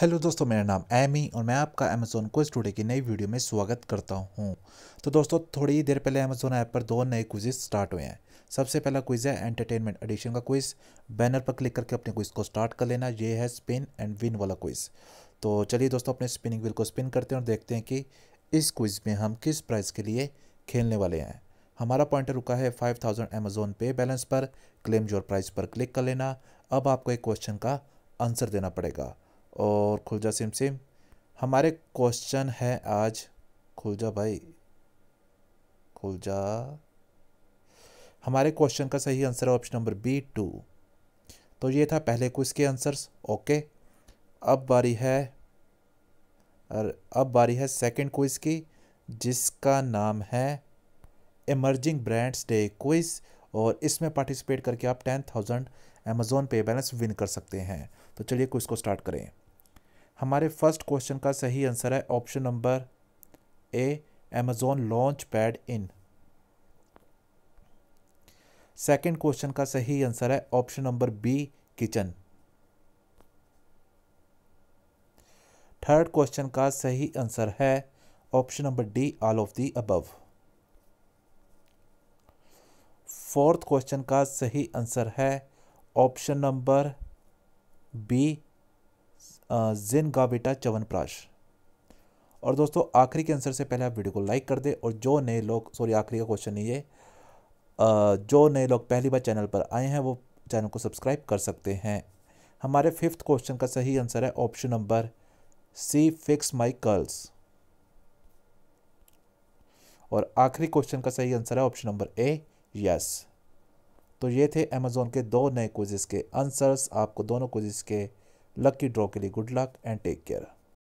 hello दोस्तों मेरा नाम एमी और मैं आपका अमेज़ोन को स्टूडे की नई वीडियो में स्वागत करता हूँ तो दोस्तों थोड़ी ही देर पहले अमेज़ोन ऐप पर दो नए क्विजेज स्टार्ट हुए हैं सबसे पहला क्विज़ है एंटरटेनमेंट एडिशन का क्विज़ बैनर पर क्लिक करके अपने क्विज़ को स्टार्ट कर लेना ये है स्पिन एंड विन वाला क्विज़ तो चलिए दोस्तों अपने स्पिनिंग विल को स्पिन करते हैं और देखते हैं कि इस क्विज़ में हम किस प्राइज़ के लिए खेलने वाले हैं हमारा पॉइंटर रुका है five thousand Amazon pay balance पर क्लेम जोर प्राइस पर क्लिक कर लेना अब आपको एक क्वेश्चन का आंसर देना पड़ेगा और खुलजा सिम सिम हमारे क्वेश्चन है आज खुलजा भाई खुलजा हमारे क्वेश्चन का सही आंसर है ऑप्शन नंबर बी टू तो ये था पहले क्विज़ के आंसर्स ओके अब बारी है और अब बारी है सेकंड क्विज की जिसका नाम है इमर्जिंग ब्रांड्स डे क्विज और इसमें पार्टिसिपेट करके आप ten thousand Amazon pay balance win कर सकते हैं तो चलिए क्विज को स्टार्ट करें हमारे फर्स्ट क्वेश्चन का सही आंसर है option number A Amazon launch pad in second question का सही आंसर है option number B kitchen third question का सही आंसर है option number D all of the above fourth question का सही आंसर है ऑप्शन नंबर बी जिन का बेटा चवनप्राश और दोस्तों आखिरी के आंसर से पहले आप वीडियो को लाइक कर दें और जो नए लोग सॉरी आखिरी का क्वेश्चन ये जो नए लोग पहली बार चैनल पर आए हैं वो चैनल को सब्सक्राइब कर सकते हैं हमारे फिफ्थ क्वेश्चन का सही आंसर है option number C fix my curls और आखिरी क्वेश्चन का सही आंसर है ऑप्शन नंबर ए यस तो ये थे अमेज़ोन के दो नए क्विज़ के आंसर्स आपको दोनों क्विज़ के लकी ड्रॉ के लिए good luck and take care